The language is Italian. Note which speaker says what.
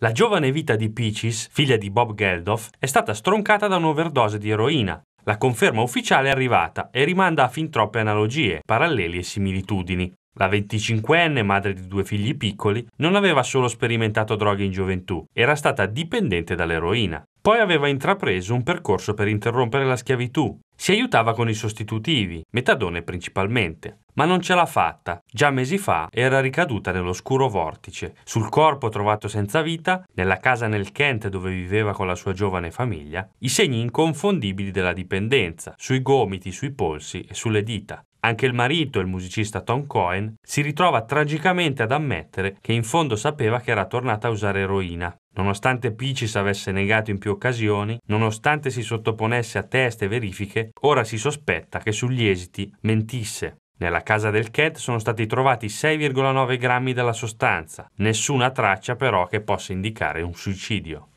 Speaker 1: La giovane vita di Peaches, figlia di Bob Geldof, è stata stroncata da un'overdose di eroina. La conferma ufficiale è arrivata e rimanda a fin troppe analogie, paralleli e similitudini. La 25enne, madre di due figli piccoli, non aveva solo sperimentato droghe in gioventù, era stata dipendente dall'eroina. Poi aveva intrapreso un percorso per interrompere la schiavitù, si aiutava con i sostitutivi, metadone principalmente, ma non ce l'ha fatta. Già mesi fa era ricaduta nell'oscuro vortice, sul corpo trovato senza vita, nella casa nel Kent dove viveva con la sua giovane famiglia, i segni inconfondibili della dipendenza, sui gomiti, sui polsi e sulle dita. Anche il marito, il musicista Tom Cohen, si ritrova tragicamente ad ammettere che in fondo sapeva che era tornata a usare eroina. Nonostante Peaches avesse negato in più occasioni, nonostante si sottoponesse a test e verifiche, ora si sospetta che sugli esiti mentisse. Nella casa del Cat sono stati trovati 6,9 grammi della sostanza, nessuna traccia però che possa indicare un suicidio.